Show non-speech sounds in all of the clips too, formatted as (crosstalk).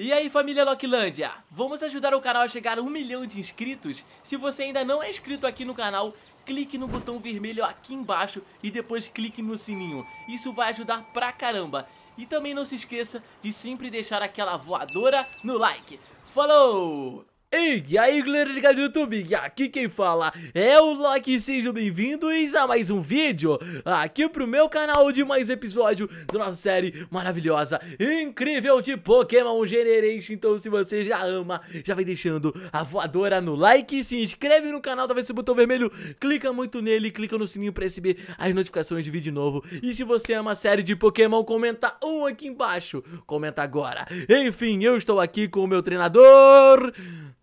E aí família Locklandia, vamos ajudar o canal a chegar a um milhão de inscritos? Se você ainda não é inscrito aqui no canal, clique no botão vermelho aqui embaixo e depois clique no sininho, isso vai ajudar pra caramba. E também não se esqueça de sempre deixar aquela voadora no like. Falou! Ei, e aí galera ligado no YouTube, aqui quem fala é o Loki, sejam bem-vindos a mais um vídeo aqui pro meu canal de mais episódio da nossa série maravilhosa, incrível de Pokémon Generation, então se você já ama, já vai deixando a voadora no like, se inscreve no canal, talvez esse botão vermelho, clica muito nele, clica no sininho pra receber as notificações de vídeo novo, e se você ama a série de Pokémon, comenta um aqui embaixo, comenta agora, enfim, eu estou aqui com o meu treinador...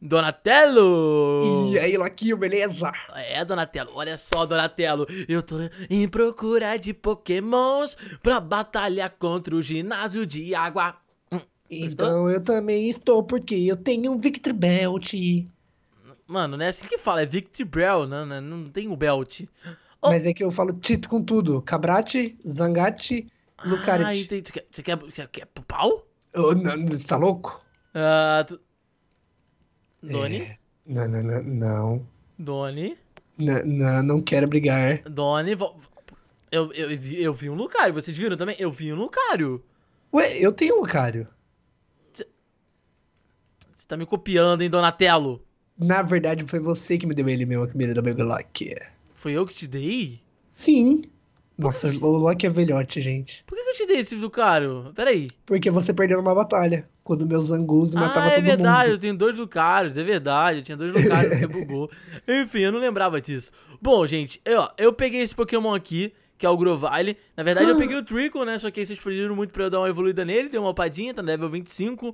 Donatello! E aí, Laquinho, beleza? É, Donatello, olha só, Donatello, eu tô em procura de pokémons pra batalhar contra o ginásio de água. Hum, então eu também estou, porque eu tenho um Victor Belt. Mano, não né, é assim que fala, é Victor Bell, não, né, não, né, não tem o Belt. Oh. Mas é que eu falo Tito com tudo, Cabrate, Zangate, Lucarit. Ah, Você quer, quer, quer, quer pau? Oh, não, tá louco? Ah, tu, Doni? É. Não, não, não, não. Doni? Não, não, quero brigar. Doni, vo... eu, eu, eu, vi, um Lucario, vocês viram também? Eu vi um Lucario. Ué, eu tenho um Lucario. Você tá me copiando, hein, Donatello? Na verdade, foi você que me deu ele, meu primeiro da Megalock. Foi eu que te dei? Sim. Nossa, o Loki é velhote, gente. Por que eu te dei esse Lucario? Peraí. Porque você perdeu numa batalha quando meus angus matava ah, é todo verdade, mundo. É verdade, eu tenho dois Lucários, é verdade, eu tinha dois Lucários, você bugou. (laughs) Enfim, eu não lembrava disso. Bom, gente, eu, eu peguei esse Pokémon aqui, que é o Grovyle. Na verdade, eu ah. peguei o Trickle, né? Só que aí vocês pediram muito pra eu dar uma evoluída nele, deu uma padinha, tá no level 25. (laughs) o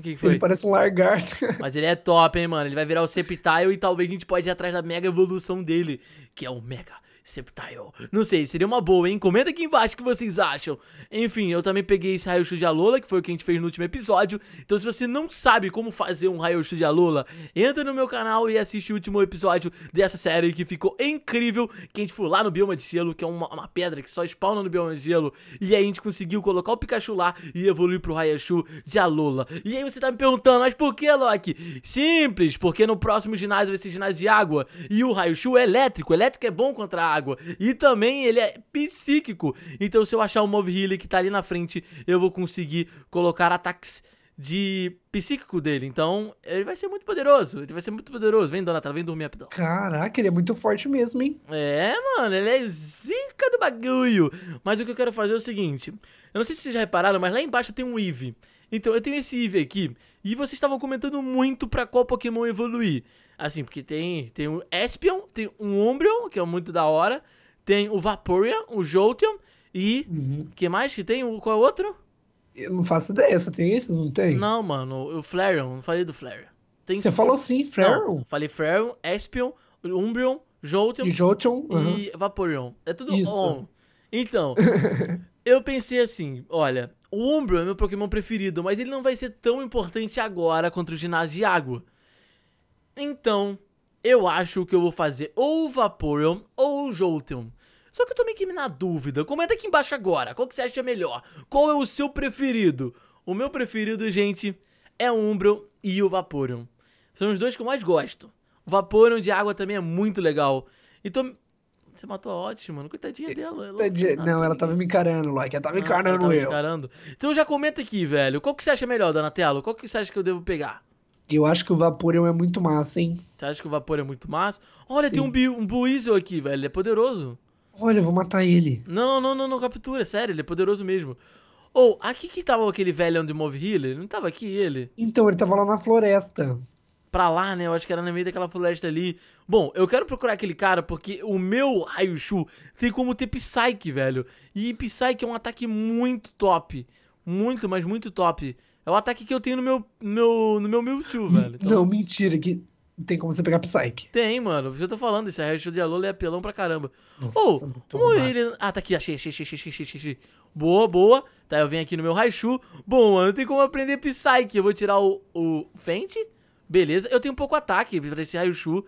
que, que, foi? Ele parece um Largard. (laughs) Mas ele é top, hein, mano? Ele vai virar o sceptile e talvez a gente pode ir atrás da mega evolução dele, que é o Mega Sceptile. Tá não sei, seria uma boa, hein? Comenta aqui embaixo o que vocês acham. Enfim, eu também peguei esse Raichu de Alola, que foi o que a gente fez no último episódio. Então se você não sabe como fazer um Raichu de Alola, entra no meu canal e assiste o último episódio dessa série que ficou incrível. Que a gente foi lá no Bioma de Gelo, que é uma, uma pedra que só spawna no Bioma de Gelo. E aí a gente conseguiu colocar o Pikachu lá e evoluir pro Raichu de Alola. E aí você tá me perguntando, mas por que, Loki? Simples, porque no próximo ginásio vai ser ginásio de água. E o Raichu é elétrico. O elétrico é bom contra a água. E também ele é psíquico. Então se eu achar um Move Healer que tá ali na frente, eu vou conseguir colocar ataques de psíquico dele. Então, ele vai ser muito poderoso. Ele vai ser muito poderoso. Vem, Donatella, vem dormir rapidão. Caraca, ele é muito forte mesmo, hein? É, mano, ele é zica do bagulho. Mas o que eu quero fazer é o seguinte. Eu não sei se vocês já repararam, mas lá embaixo tem um Eve. Então, eu tenho esse Eve aqui. E vocês estavam comentando muito pra qual Pokémon evoluir. Assim, porque tem, tem o Espion, tem um Umbreon, que é muito da hora. Tem o Vaporeon, o Jolteon e. Uhum. que mais que tem? qual é o outro? Eu não faço ideia, só tem esses, não tem? Não, mano, o Flareon, não falei do Flareon. Tem Você c... falou sim, Flareon? Não, falei Flareon, Espion, Umbreon, Jolteon e, Jolteon, uhum. e Vaporeon. É tudo Isso. on. Então, (laughs) eu pensei assim, olha, o Umbreon é meu Pokémon preferido, mas ele não vai ser tão importante agora contra o ginásio de água. Então, eu acho que eu vou fazer ou Vaporeon ou Jolteon. Só que eu tô meio que na dúvida. Comenta aqui embaixo agora, qual que você acha melhor? Qual é o seu preferido? O meu preferido, gente, é o Umbreon e o Vaporeon. São os dois que eu mais gosto. O Vaporeon de água também é muito legal. Então, você matou a Otis, mano. Coitadinha dela. Ela é Tadinha... não, né? não, ela tava tá me encarando, Loki. Ela tava tá me ah, tá encarando ah, tava eu. Encarando. Então já comenta aqui, velho. Qual que você acha melhor, Donatello? Qual que você acha que eu devo pegar? Eu acho que o Vaporeon é muito massa, hein? Você acha que o Vapor é muito massa? Olha, Sim. tem um, um Buizel aqui, velho. Ele é poderoso. Olha, eu vou matar ele. Não, não, não, não captura. Sério, ele é poderoso mesmo. Ou, oh, aqui que tava aquele velho de Move Healer? Não tava aqui ele? Então, ele tava lá na floresta. Pra lá, né? Eu acho que era no meio daquela floresta ali. Bom, eu quero procurar aquele cara porque o meu Raichu tem como ter Psyche, velho. E Psyche é um ataque muito top. Muito, mas muito top. É o ataque que eu tenho no meu, meu, no meu Mewtwo, velho. Então... Não, mentira, que tem como você pegar Psyche. Tem, mano. Você tô falando, esse Hairstyle de Alola é apelão pra caramba. Nossa, oh, ele... Ah, tá aqui, achei, achei, achei, achei, achei, achei. Boa, boa. Tá, eu venho aqui no meu Raichu. Bom, mano, tem como aprender Psyche. Eu vou tirar o, o Fenty. Beleza. Eu tenho pouco ataque pra esse Raichu.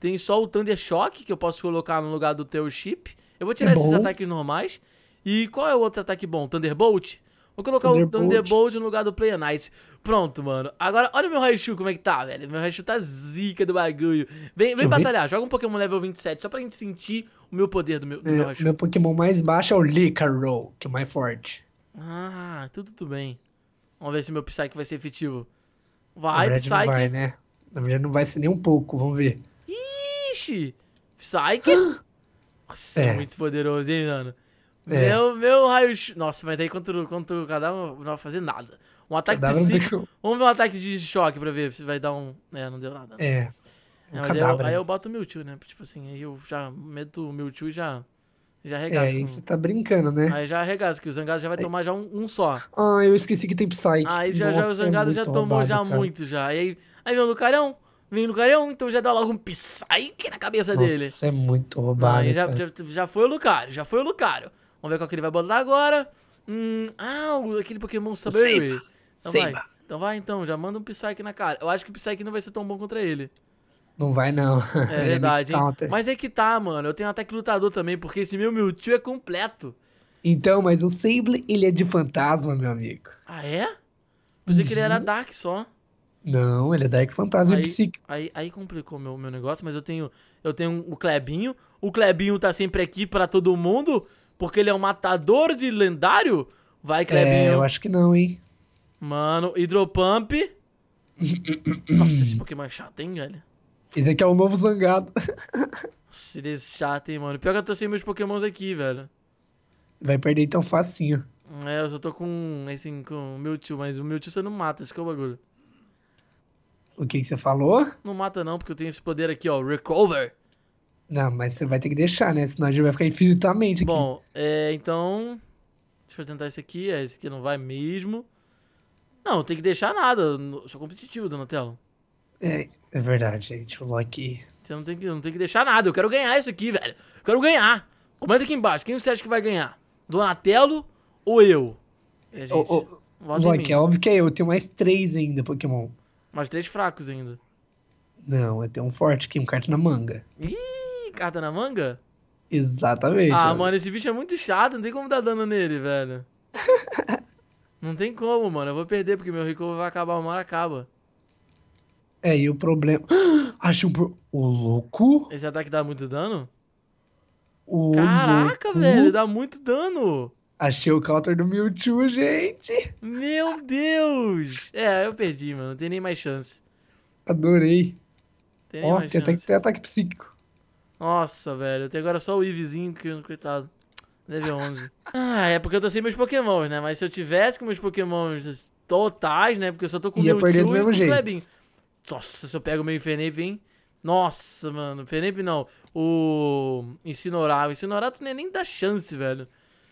Tem só o Thunder Shock, que eu posso colocar no lugar do teu chip. Eu vou tirar é esses ataques normais. E qual é o outro ataque bom? Thunderbolt? Vou colocar Thunderbolt. o Thunderbolt no lugar do Player Nice. Pronto, mano. Agora, olha o meu Raichu como é que tá, velho. Meu Raichu tá zica do bagulho. Vem, vem batalhar, ver. joga um Pokémon level 27, só pra gente sentir o meu poder do meu, do é, meu Raichu. Meu Pokémon mais baixo é o Licarow, que é o mais forte. Ah, tudo, tudo bem. Vamos ver se meu Psyche vai ser efetivo. Vai, Psyche. Não vai, né? Na verdade não vai ser nem um pouco, vamos ver. Ixi! Psyche? (gasps) Nossa, é. é muito poderoso, hein, mano? É. Meu, meu raio. Nossa, mas aí contra, contra o cadáver não vai fazer nada. Um ataque de deixou... Vamos ver um ataque de choque pra ver se vai dar um. É, não deu nada. Né? É, é. Um é aí, eu, aí, eu, boto o Mewtwo, né? Tipo assim, aí eu já meto o Mewtwo e já. Já regaço É, aí você tá brincando, né? Aí já regaço que o Zangado já vai aí... tomar já um, um, só. Ah, eu esqueci que tem Psyche. Aí já, Nossa, já o é Zangado é já tomou roubado, já cara. muito já. Aí, aí vem o Lucarão, vem o Lucarão, então já dá logo um Psyche na cabeça Nossa, dele. Isso é muito roubado. Aí já, já, já foi o Lucario, já foi o Lucario. Vamos ver qual que ele vai botar agora. Hum, ah, aquele Pokémon Saber. Então vai. Então vai então, já manda um Psyche na cara. Eu acho que o Psyche não vai ser tão bom contra ele. Não vai não. É, (laughs) é verdade. É mas é que tá, mano. Eu tenho até que lutador também, porque esse meu Mewtwo é completo. Então, mas o Sable, ele é de fantasma, meu amigo. Ah, é? Pensei uhum. que ele era uhum. Dark só. Não, ele é Dark Fantasma aí, e psique. Aí, aí complicou meu, meu negócio, mas eu tenho eu tenho o Clebinho. O Clebinho tá sempre aqui para todo mundo porque ele é um matador de lendário? Vai, Clebinho. É, eu acho que não, hein? Mano, Hidropump. (clears throat) Nossa, esse Pokémon é chato, hein, velho? Esse aqui é o novo zangado. Nossa, ele é chato, hein, mano. Pior que eu tô sem meus Pokémons aqui, velho. Vai perder tão facinho. É, eu só tô com, assim, com o meu tio, mas o meu tio você não mata, esse que é o bagulho. O que que você falou? Não mata não, porque eu tenho esse poder aqui, ó, Recover. Não, mas você vai ter que deixar, né? Senão a gente vai ficar infinitamente aqui. Bom, é, então. Deixa eu tentar esse aqui. É, esse aqui não vai mesmo. Não, tem que deixar nada. Eu sou competitivo, Donatello. É, é verdade, gente. Vou aqui. Você não tem, que, não tem que deixar nada. Eu quero ganhar isso aqui, velho. Eu quero ganhar. Comenta aqui embaixo. Quem você acha que vai ganhar? Donatello ou eu? gente, oh, oh, Loki, é óbvio que é eu. Eu tenho mais três ainda, Pokémon. Mais três fracos ainda. Não, eu tenho um forte aqui, um cartão na manga. Ih! carta na manga? Exatamente. Ah, mano. mano, esse bicho é muito chato, não tem como dar dano nele, velho. (laughs) não tem como, mano. Eu vou perder, porque meu Recover vai acabar, uma hora acaba. É, e o problema. (gasps) Acho o. O louco? Esse ataque dá muito dano? O Caraca, louco. velho, dá muito dano. Achei o counter do Mewtwo, gente. Meu Deus! É, eu perdi, mano. Não tem nem mais chance. Adorei. Ó, tem até que ter ataque psíquico. Nossa, velho. Até agora só o Ivizinho, que coitado. Level 11. Ah, é porque eu tô sem meus pokémons, né? Mas se eu tivesse com meus pokémons totais, né? Porque eu só tô com Ia o Mewtwo e do mesmo jeito. Klebin. Nossa, se eu pego o meu Infernape, hein? Nossa, mano. Infernape não. O Incineroar. O Incineroar tu nem, nem dá chance, velho.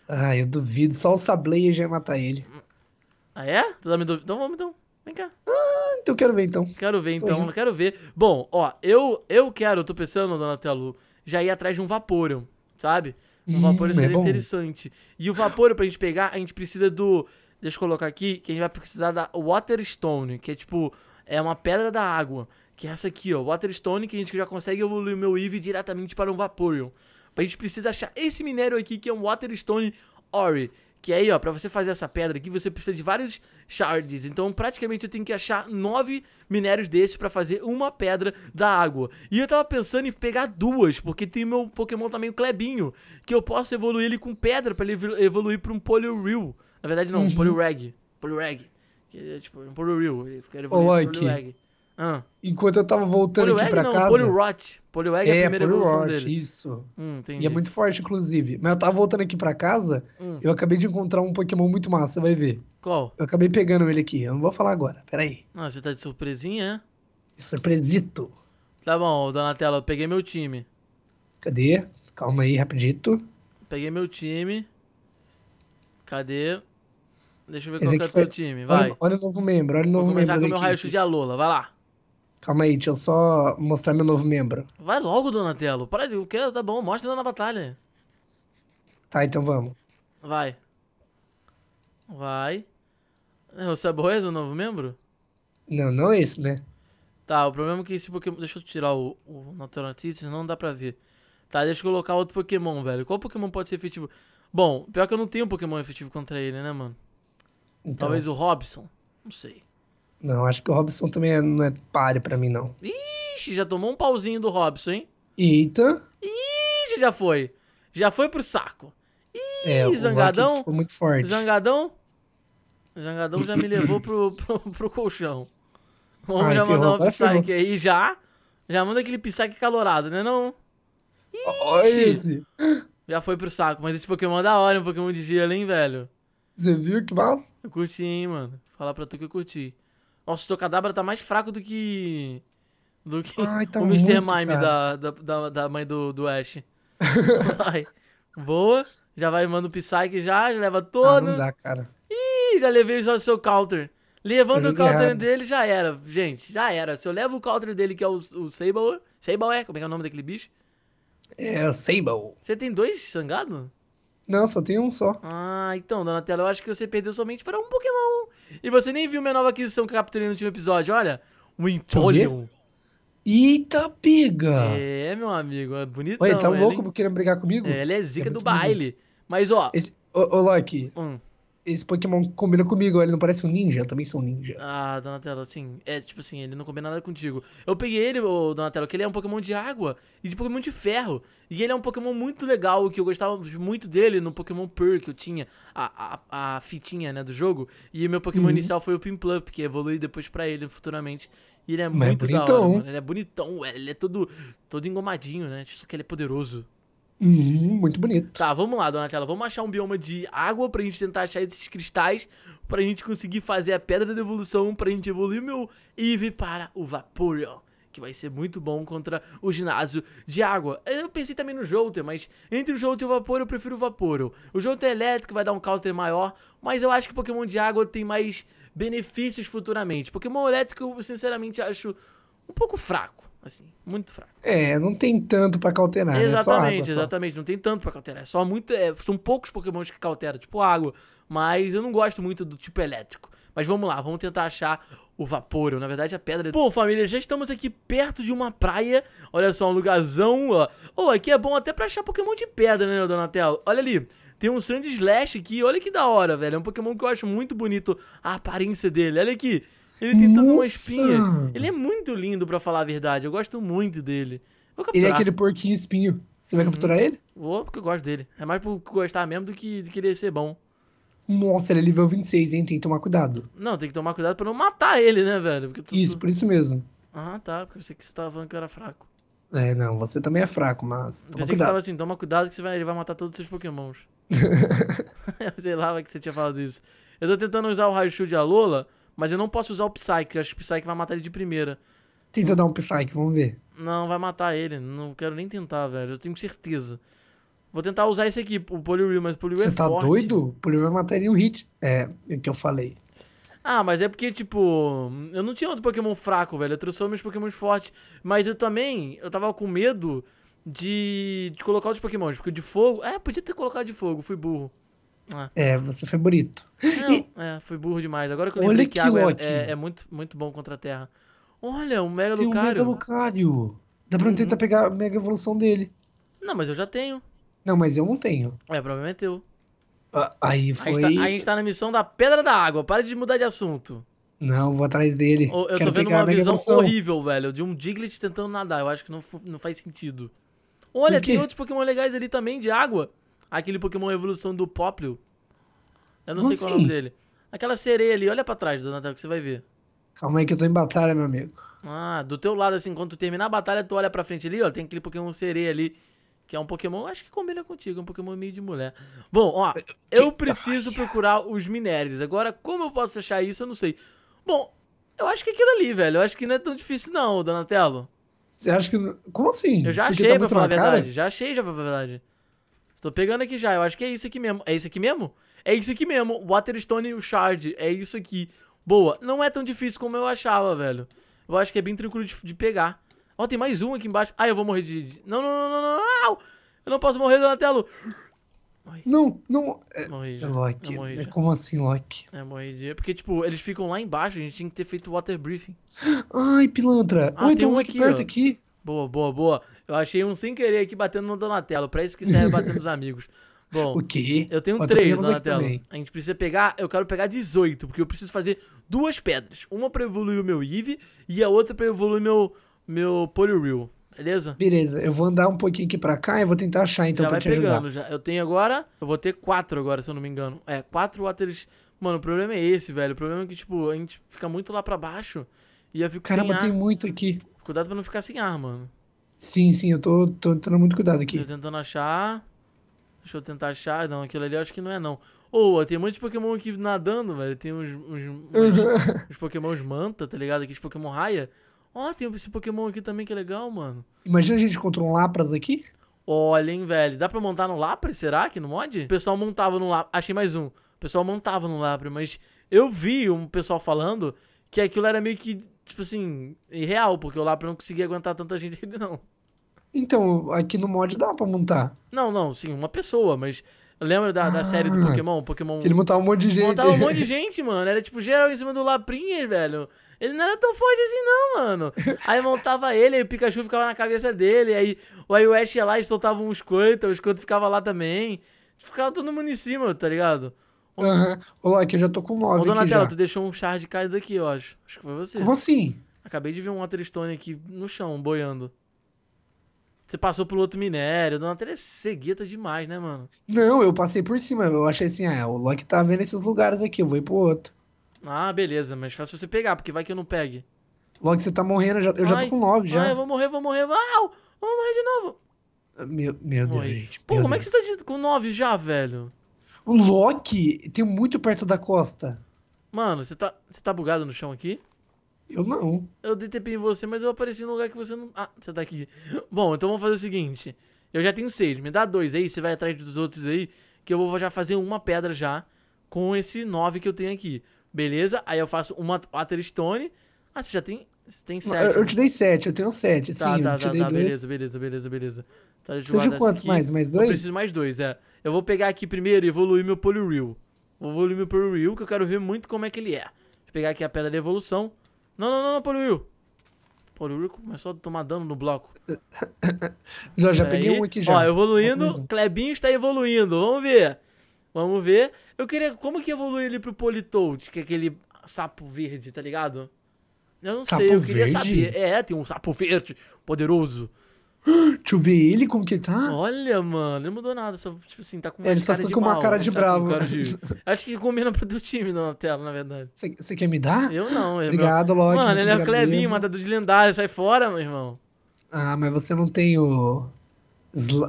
Ah, eu duvido. Só o Sableia já ia matar ele. Ah, é? Tu tá me duvidando? Então vamos, então. Vem cá. Ah, então quero ver então. Quero ver então, eu então, quero ver. Bom, ó, eu eu quero, tô pensando, Donatello, já ir atrás de um Vaporeon, sabe? Um hum, Vaporeon é seria é interessante. E o Vaporeon pra gente pegar, a gente precisa do... Deixa eu colocar aqui, que a gente vai precisar da Waterstone, que é tipo... É uma pedra da água. Que é essa aqui, ó. Waterstone, que a gente já consegue evoluir o meu Eevee diretamente para um Vaporeon. A gente precisa achar esse minério aqui, que é um Waterstone Ori que aí, ó, pra você fazer essa pedra aqui, você precisa de vários shards. Então, praticamente, eu tenho que achar nove minérios desses pra fazer uma pedra da água. E eu tava pensando em pegar duas, porque tem meu Pokémon também, o Clebinho, que eu posso evoluir ele com pedra pra ele evoluir pra um Poliwhirl. Na verdade, não, uhum. um Poliwag. Poliwag. Que é, tipo, um Poliwhirl. Ele fica evoluindo oh, um Poliwag. Ah. Enquanto eu tava voltando aqui pra não, casa. Poliwag é, é a primeira Poliwrot, dele. Isso. Hum, e é muito forte, inclusive. Mas eu tava voltando aqui pra casa, hum. eu acabei de encontrar um Pokémon muito massa, vai ver. Qual? Eu acabei pegando ele aqui. Eu não vou falar agora. Peraí. Ah, você tá de surpresinha, é? Surpresito. Tá bom, Donatello, eu peguei meu time. Cadê? Calma aí, rapidito. Peguei meu time. Cadê? Deixa eu ver Esse qual é o seu time, vai. Olha, olha, o novo membro, olha o novo membro. Vou começar com o meu raio-x de Alola, vai lá. Calma aí, deixa eu só mostrar meu novo membro. Vai logo, Donatello. Para de... Quero, tá bom, mostra na batalha. Tá, então vamos. Vai. Vai. O Saboés é o novo membro? Não, não é esse, né? Tá, o problema é que esse Pokémon... Deixa eu tirar o, o Natural senão não dá pra ver. Tá, deixa eu colocar outro Pokémon, velho. Qual Pokémon pode ser efetivo? Bom, pior que eu não tenho um Pokémon efetivo contra ele, né, mano? Então... Talvez o Robson. Não sei. Não, acho que o Robson também é, não é páreo pra mim, não. Ixi, já tomou um pauzinho do Robson, hein? Eita. Ixi, já foi. Já foi pro saco. Ih, é, zangadão. Ficou muito forte. Zangadão. Zangadão já me levou pro, (laughs) pro, pro colchão. Vamos Ai, ah, já mandar um tá Psyche aí já. Já manda aquele Psyche calorado, né não? Ixi, esse. Já foi pro saco, mas esse Pokémon é da hora, um Pokémon de gelo, hein, velho? Você viu que massa? Eu curti, hein, mano. Falar pra tu que eu curti. Nossa, o Tocadabra tá mais fraco do que. Do que Ai, tá (laughs) o Mr. Muito, Mime da, da, da, mãe do, do Ash. (laughs) Vai. Boa. Já vai, manda o Psyche já, já leva todo. Ah, não dá, cara. Ih, já levei só o seu counter. Levando o counter errado. dele, já era, gente. Já era. Se eu levo o counter dele, que é o, o Sable. Sable é? Como é que é o nome daquele bicho? É, Sable. Você tem dois sangados? Não, só tem um só. Ah, então, Donatella, eu acho que você perdeu somente para um Pokémon. E você nem viu minha nova aquisição que eu capturei no último episódio, olha. Um Empolion. Eita, piga! É, meu amigo, é bonito. Oi, tá louco ele... querendo brigar comigo? É, ele é zica é do baile. Bonito. Mas, ó... Esse... Ô, ô Loki, hum esse Pokémon combina comigo, ele não parece um ninja, eu também sou um ninja. Ah, Donatello, assim, é tipo assim, ele não combina nada contigo. Eu peguei ele, ô, Donatello, que ele é um Pokémon de água e de Pokémon de ferro. E ele é um Pokémon muito legal, que eu gostava muito dele no Pokémon Pur que eu tinha, a, a, a fitinha, né, do jogo. E meu Pokémon uhum. inicial foi o Pimplup, que evolui depois para ele futuramente. E ele é Mas é muito é bonitão. da hora, mano. Ele é bonitão, ele é todo, todo engomadinho, né? Só que ele é poderoso. Uhum, muito bonito. Tá, vamos lá, Donatella. Vamos achar um bioma de água pra gente tentar achar esses cristais pra gente conseguir fazer a pedra da evolução pra gente evoluir meu Eve para o Vaporeon. Que vai ser muito bom contra o ginásio de água. Eu pensei também no Jolter, mas entre o Jolter e o Vapor eu prefiro o Vaporeon. O Jolter elétrico vai dar um counter maior, mas eu acho que Pokémon de água tem mais benefícios futuramente. Pokémon elétrico eu sinceramente acho um pouco fraco assim, muito fraco. É, não tem tanto para cauterar, né? Exatamente, né? água, exatamente, não tem tanto para cauterar, é só muito, é, são poucos pokémons que cauteram, tipo água, mas eu não gosto muito do tipo elétrico. Mas vamos lá, vamos tentar achar o vapor, na verdade a pedra. Bom, família, já estamos aqui perto de uma praia. Olha só, um lugarzão, ó. Oh, aqui é bom até pra achar Pokémon de pedra, né, Donatello? Olha ali. Tem um Sand Slash aqui, olha que da hora, velho. É um Pokémon que eu acho muito bonito a aparência dele. Olha aqui. Ele tem toda uma espinha. Ele é muito lindo, para falar a verdade. Eu gosto muito dele. Ele é aquele porquinho espinho. Você vai uhum. capturar ele? Vou, porque eu gosto dele. É mais por gostar mesmo do que, de querer ser bom. Nossa, ele é nível 26, hein? Tem que tomar cuidado. Não, tem que tomar cuidado pra não matar ele, né, velho? isso, por isso mesmo. Ah, tá. Porque eu sei que você tava falando que eu era fraco. É, não, você também é fraco, mas. Toma pensei cuidado. que você tava assim, toma cuidado que você vai, ele vai matar todos os seus pokémons. (laughs) (laughs) sei lá que você tinha falado isso. Eu tô tentando usar o raio de Alola mas eu não posso usar o Psyche, eu acho que o Psyche vai matar ele de primeira. Tenta dar um Psyche, vamos ver. Não, vai matar ele. Não quero nem tentar, velho. Eu tenho certeza. Vou tentar usar esse aqui, o Poliwheel, mas o Poliwheel é tá forte. Você tá doido? O Poliwheel mataria o Hit. É, é o que eu falei. Ah, mas é porque, tipo, eu não tinha outro Pokémon fraco, velho. Eu trouxe só meus Pokémons fortes. Mas eu também, eu tava com medo de, de colocar outros Pokémons, Porque o de fogo. É, podia ter colocado de fogo, fui burro. É. é, você foi bonito. Não, e... é, fui burro demais. Agora que eu lembrei que, água é, é, é, muito, muito bom contra a Terra. Olha, um Mega Lucario. Tem um Mega Lucario. Dá pra uhum. tentar pegar a Mega Evolução dele. Não, mas eu já tenho. Não, mas eu não tenho. É, o problema é teu. Ah, aí foi... A gente, tá, a gente tá na missão da Pedra da Água. Para de mudar de assunto. Não, vou atrás dele. Eu, eu Quero tô vendo uma visão evolução. horrível, velho, de um Diglett tentando nadar. Eu acho que não, não faz sentido. Olha, tem outros Pokémon legais ali também de água. Aquele Pokémon Evolução do Poplio. Eu não Como sei qual é o nome dele. Aquela sereia ali, olha pra trás, Donatel, que você vai ver. Calma aí que eu tô em batalha, meu amigo. Ah, do teu lado, assim, quando tu terminar a batalha, tu olha pra frente ali, ó. Tem aquele Pokémon sereia ali. Que é um Pokémon, acho que combina contigo, é um Pokémon meio de mulher. Bom, ó, eu preciso procurar os minérios. Agora, como eu posso achar isso, eu não sei. Bom, eu acho que é aquilo ali, velho. Eu acho que não é tão difícil, não, Donatello. Você acha que. Como assim? Eu já Porque achei, tá pra falar a verdade. Já achei, já pra falar a verdade. Tô pegando aqui já, eu acho que é isso aqui mesmo. É isso aqui mesmo? É isso aqui mesmo. Waterstone o Shard, é isso aqui. Boa. Não é tão difícil como eu achava, velho. Eu acho que é bem tranquilo de, de pegar. Ó, tem mais um aqui embaixo. Ah, eu vou morrer de... de... Não, não, não, não, não, não. Eu não posso morrer, Donatello. Não, não. É, morri é já. É Loki. morri já. É como assim, Loki? É, morri de. Porque, tipo, eles ficam lá embaixo, a gente tinha que ter feito water briefing. (gasps) Ai, pilantra. Ah, Oi, tem, tem um aqui, perto ó. aqui. Boa, boa, boa. Eu achei um sem querer aqui batendo no Donatello. Pra isso que serve bater nos (laughs) amigos. Bom, o quê? eu tenho Ó, três, Donatello. A gente precisa pegar. Eu quero pegar 18, porque eu preciso fazer duas pedras. Uma pra evoluir o meu Eve e a outra pra evoluir meu, meu polyreal Beleza? Beleza, eu vou andar um pouquinho aqui pra cá e vou tentar achar então já pra te pegando, ajudar. Já. Eu tenho agora, eu vou ter quatro agora, se eu não me engano. É, quatro Waters. Mano, o problema é esse, velho. O problema é que, tipo, a gente fica muito lá pra baixo e eu fico Caramba, sem Caramba, tem muito aqui. Cuidado pra não ficar sem ar, mano. Sim, sim, eu tô, tô tentando muito cuidado aqui. Tô tentando achar. Deixa eu tentar achar. Não, aquilo ali eu acho que não é, não. Ô, oh, tem um monte de Pokémon aqui nadando, velho. Tem uns, uns, uns, (laughs) uns Pokémons manta, tá ligado? Aqui os Pokémon raia. Ó, oh, tem esse Pokémon aqui também que é legal, mano. Imagina a gente encontrar um Lapras aqui? Olha, hein, velho. Dá pra montar no Lapras, será que no mod? O pessoal montava no Lapras. Achei mais um. O pessoal montava no Lapras, mas eu vi um pessoal falando que aquilo era meio que tipo assim, irreal, porque o Lapra não conseguia aguentar tanta gente ele não. Então, aqui no mod dá pra montar. Não, não, sim, uma pessoa, mas. Lembra da, da ah, série do ah, Pokémon? Pokémon. Que ele montava um monte de gente. Montava um monte de (laughs) gente, mano. Era tipo geral em cima do Laprim velho. Ele não era tão forte assim, não, mano. Aí montava ele, aí o Pikachu ficava na cabeça dele. Aí, aí o Ash ia lá e soltava um escoito, o escoito ficava lá também. Ficava todo mundo em cima, tá ligado? Aham. Uhum. Olá, aqui eu já tô com 9 Ô, Donatello, já. tu deixou um de caído aqui, eu acho. Acho que foi você. Como assim? Acabei de ver um Waterstone aqui no chão, boiando. Você passou pelo outro minério. Donatello é cegueta demais, né, mano? Não, eu passei por cima. Eu achei assim, ah, o Loki tá vendo esses lugares aqui, eu vou ir pro outro. Ah, beleza, mas é faz você pegar, porque vai que eu não pegue. Loki, você tá morrendo, eu já, eu já tô com 9 já. Ah, eu vou morrer, vou morrer, uau! Vou morrer de novo. Meu, meu Deus, gente. Pô, meu como Deus. é que você tá com 9 já, velho? O Loki tem muito perto da costa. Mano, você tá, você tá bugado no chão aqui? Eu não. Eu dei TP em você, mas eu apareci num lugar que você não. Ah, você tá aqui. Bom, então vamos fazer o seguinte. Eu já tenho seis, me dá dois aí, você vai atrás dos outros aí, que eu vou já fazer uma pedra já com esse nove que eu tenho aqui. Beleza? Aí eu faço uma Waterstone. Ah, você já tem. Você tem sete. Eu, eu te dei sete, eu tenho sete. Tá, sim, tá, eu tá, te tá, dei tá, dois. beleza, beleza, beleza, beleza. Tá, de quantos mais? Mais dois? Eu preciso mais dois, é. Eu vou pegar aqui primeiro e evoluir meu Poliwheel. Vou evoluir meu Poliwheel, que eu quero ver muito como é que ele é. Deixa eu pegar aqui a pedra de evolução. Não, não, não, não Poliwheel. Poliwheel começou a tomar dano no bloco. (laughs) já, já peguei um aqui já. Ó, evoluindo. Clebinho está evoluindo. Vamos ver. Vamos ver. Eu queria... Como que evolui ele pro Politoad? Que é aquele sapo verde, tá ligado? Eu não sapo sei, eu queria verde? saber. É, tem um sapo verde poderoso. Deixa eu ver ele como que tá. Olha, mano, não mudou nada. Só, tipo assim, tá com uma é, ele tá cara só ficou de com uma cara de tá bravo. Cara de... Acho que combina pro do time na tela, na verdade. Você quer me dar? Eu não. É eu Obrigado, meu... Mano, ele é o Clevinho, matador de lendário. Sai fora, meu irmão. Ah, mas você não tem o...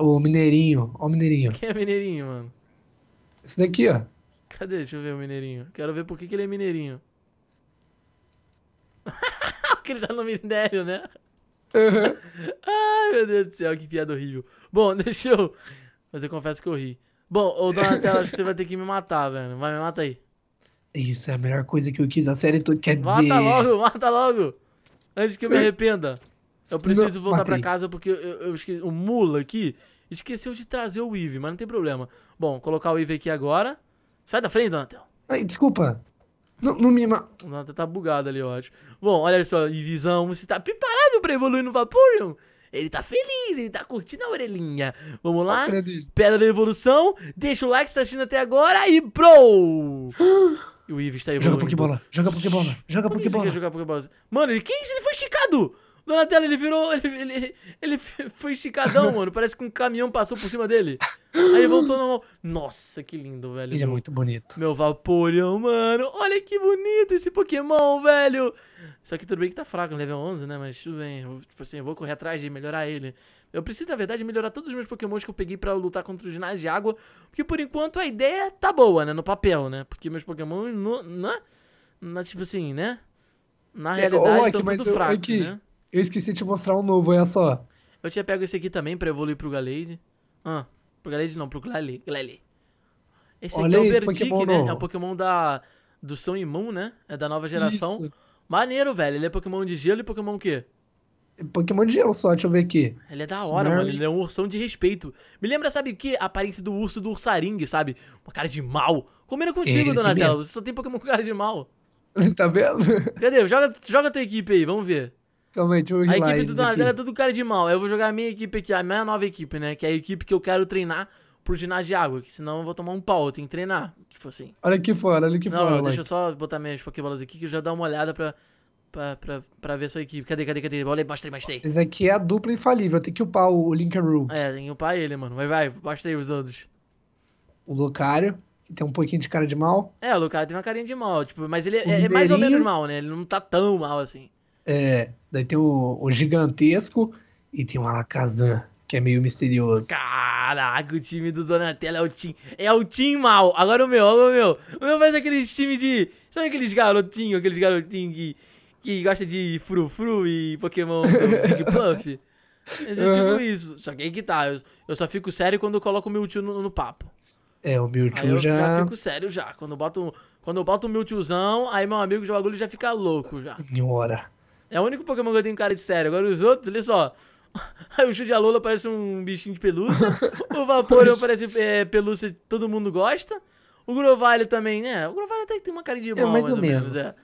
O Mineirinho. Ó o Mineirinho. Quem é Mineirinho, mano? Esse daqui, ó. Cadê? Deixa eu ver o Mineirinho. Quero ver por que, que ele é Mineirinho. (laughs) Porque ele tá no Minério, né? Ai, meu Deus do céu, que piada horrível. Bom, (laughs) deixa eu. Mas eu confesso que eu ri. Bom, ô Donatello, acho que você vai ter que me matar, velho. Vai, me mata aí. Isso é a melhor coisa que eu quis. A série toda quer mata dizer. Mata logo, mata logo. Antes que eu me arrependa. Eu preciso não, voltar para casa porque eu, eu esqueci. O Mula aqui esqueceu de trazer o Eve, mas não tem problema. Bom, colocar o Eve aqui agora. Sai da frente, Donatello. Ai, desculpa. Não, não me mata. O Donatello tá bugado ali, eu Bom, olha só, Ivezão, você tá preparado convidado pra evoluir no Vaporeon. Ele tá feliz, ele tá curtindo a orelhinha. Vamos lá? Pedra da Evolução. Deixa o like se tá assistindo até agora e bro! (gasps) e o Ives tá evoluindo. Joga Pokébola, joga Pokébola, joga Pokébola. Jogar Pokébola. Mano, ele, que isso? Ele foi esticado! Donatello, ele virou. Ele, ele, ele foi esticadão, mano. Parece que um caminhão passou por cima dele. Aí ele voltou normal. Nossa, que lindo, velho. Ele meu, é muito bonito. Meu Vaporeon, mano. Olha que bonito esse Pokémon, velho. Só que tudo bem que tá fraco no level 11, né? Mas tudo bem. tipo assim, eu vou correr atrás de melhorar ele. Eu preciso, na verdade, melhorar todos os meus Pokémons que eu peguei para lutar contra os ginásio de água. Porque por enquanto a ideia tá boa, né? No papel, né? Porque meus Pokémon. No, na, tipo assim, né? Na é, realidade, é, estão tudo aqui. né? Eu esqueci de te mostrar um novo, olha só. Eu tinha pego esse aqui também pra evoluir pro Galade. Ah, pro Galade não, pro Glalie. Glalie. Esse olha aqui é o Verdic, né? Novo. É o Pokémon da, do São Imão, né? É da nova geração. Isso. Maneiro, velho. Ele é Pokémon de gelo e Pokémon o quê? Pokémon de gelo só, deixa eu ver aqui. Ele é da hora, mano. Ele é um ursão de respeito. Me lembra, sabe o que? A aparência do urso do ursaringue, sabe? Uma cara de mal. Comendo contigo, Esse é Donatello. Você só tem Pokémon com cara de mal. (laughs) tá vendo? Cadê? Joga, joga tua equipe aí, vamos ver. Calma aí, deixa eu A equipe do Donatello é tudo cara de mal. Eu vou jogar a minha equipe aqui, a minha nova equipe, né? Que é a equipe que eu quero treinar pro ginásio de água, que senão eu vou tomar um pau, eu tenho que treinar. Tipo assim. Olha aqui fora, olha aqui não, fora. Não, deixa eu só botar minhas Pokébolas aqui que eu já dou uma olhada pra, pra, pra, pra ver sua equipe. Cadê, cadê, cadê? Olha aí, mostrei, mostrei. Esse aqui é a dupla infalível, tem que upar o Lincoln Rook. É, tem que upar ele, mano. Vai, vai, mostrei os outros. O locário que tem um pouquinho de cara de mal. É, o Lucario tem uma carinha de mal, tipo, mas ele é, é mais ou menos mal, né? Ele não tá tão mal assim. É, daí tem o, o gigantesco e tem o Alakazam, que é meio misterioso. Caraca, o time do Donatello é o time. É o time mal. Agora o meu, agora o meu. O meu faz aqueles time de. Sabe aqueles garotinhos, aqueles garotinhos que, que gosta de frufru e Pokémon (laughs) Big Pluff? Eu uhum. É tipo isso. Só que aí que tá. Eu, eu, só fico sério quando eu coloco o Mewtwo no, no papo. É, o Mewtwo aí eu já. Eu já fico sério já. Quando eu boto, quando eu boto o Mewtwozão, aí meu amigo já bagulho já fica louco já. Senhora. É o único Pokémon que eu tenho cara de sério. Agora os outros, olha só. (laughs) Aí o Chudialola parece um bichinho de pelúcia. o Vaporeon (laughs) parece é, pelúcia que todo mundo gosta. O Grovyle também, né? O Grovyle até tem uma cara de é, mal. é, mais, ou, ou menos. menos é.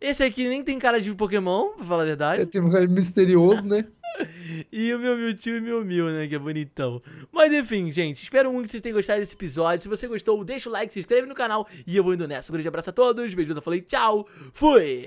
Esse aqui nem tem cara de Pokémon, pra falar a verdade. É, tem um cara de misterioso, né? (laughs) e o meu Mewtwo e meu Mew, né? Que é bonitão. Mas enfim, gente, espero muito que vocês tenham gostado desse episódio. Se você gostou, deixa o like, se inscreve no canal e eu vou indo nessa. Um grande abraço a todos, beijo, falei, tchau, fui!